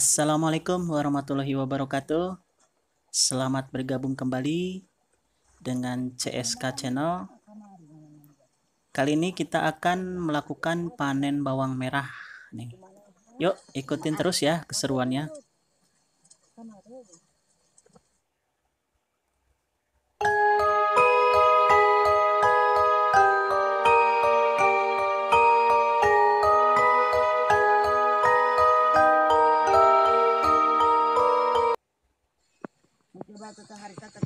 Assalamualaikum warahmatullahi wabarakatuh. Selamat bergabung kembali dengan CSK Channel. Kali ini kita akan melakukan panen bawang merah nih. Yuk, ikutin terus ya keseruannya.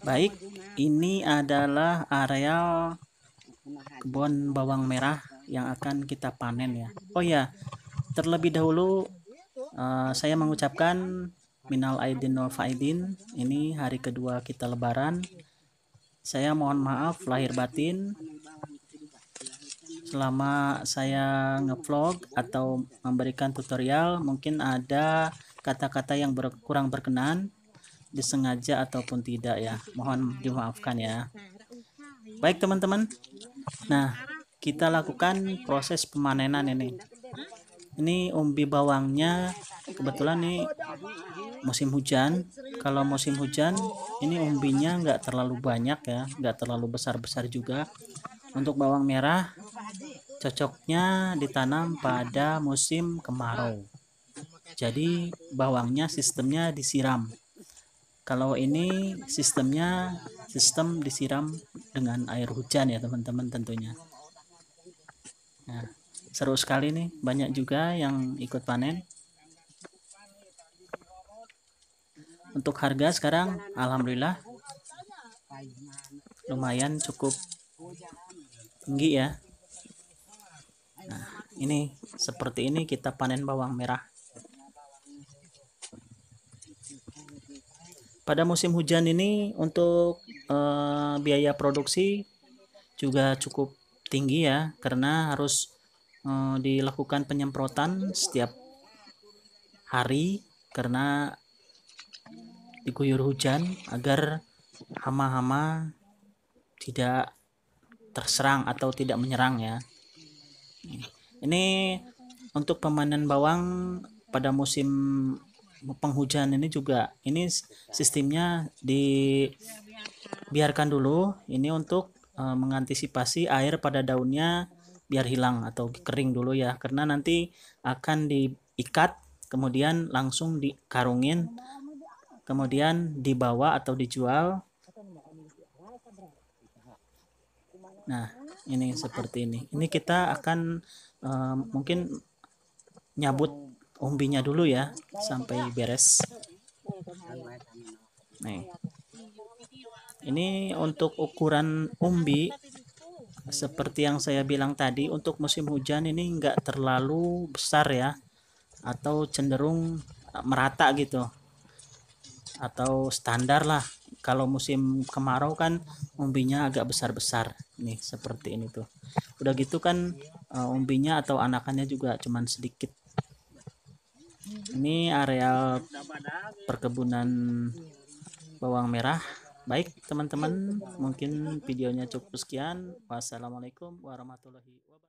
Baik, ini adalah areal kebun bawang merah yang akan kita panen ya. Oh ya, terlebih dahulu uh, saya mengucapkan minal aidin wal faidin. Ini hari kedua kita lebaran. Saya mohon maaf lahir batin selama saya ngevlog atau memberikan tutorial mungkin ada kata-kata yang kurang berkenan disengaja ataupun tidak ya. Mohon dimaafkan ya. Baik teman-teman. Nah, kita lakukan proses pemanenan ini. Ini umbi bawangnya kebetulan nih musim hujan. Kalau musim hujan ini umbinya nggak terlalu banyak ya, nggak terlalu besar-besar juga. Untuk bawang merah cocoknya ditanam pada musim kemarau. Jadi bawangnya sistemnya disiram kalau ini sistemnya sistem disiram dengan air hujan ya teman-teman tentunya nah seru sekali nih banyak juga yang ikut panen untuk harga sekarang alhamdulillah lumayan cukup tinggi ya nah ini seperti ini kita panen bawang merah Pada musim hujan ini untuk eh, biaya produksi juga cukup tinggi ya karena harus eh, dilakukan penyemprotan setiap hari karena diguyur hujan agar hama-hama tidak terserang atau tidak menyerang ya. Ini untuk pemanen bawang pada musim penghujan ini juga ini sistemnya dibiarkan dulu ini untuk uh, mengantisipasi air pada daunnya biar hilang atau kering dulu ya karena nanti akan diikat kemudian langsung dikarungin kemudian dibawa atau dijual nah ini seperti ini ini kita akan uh, mungkin nyabut umbinya dulu ya sampai beres nih ini untuk ukuran umbi seperti yang saya bilang tadi untuk musim hujan ini enggak terlalu besar ya atau cenderung merata gitu atau standar lah kalau musim kemarau kan umbinya agak besar-besar nih seperti ini tuh udah gitu kan eh, umbinya atau anakannya juga cuman sedikit ini areal perkebunan bawang merah baik teman-teman mungkin videonya cukup sekian wassalamualaikum warahmatullahi wabarakatuh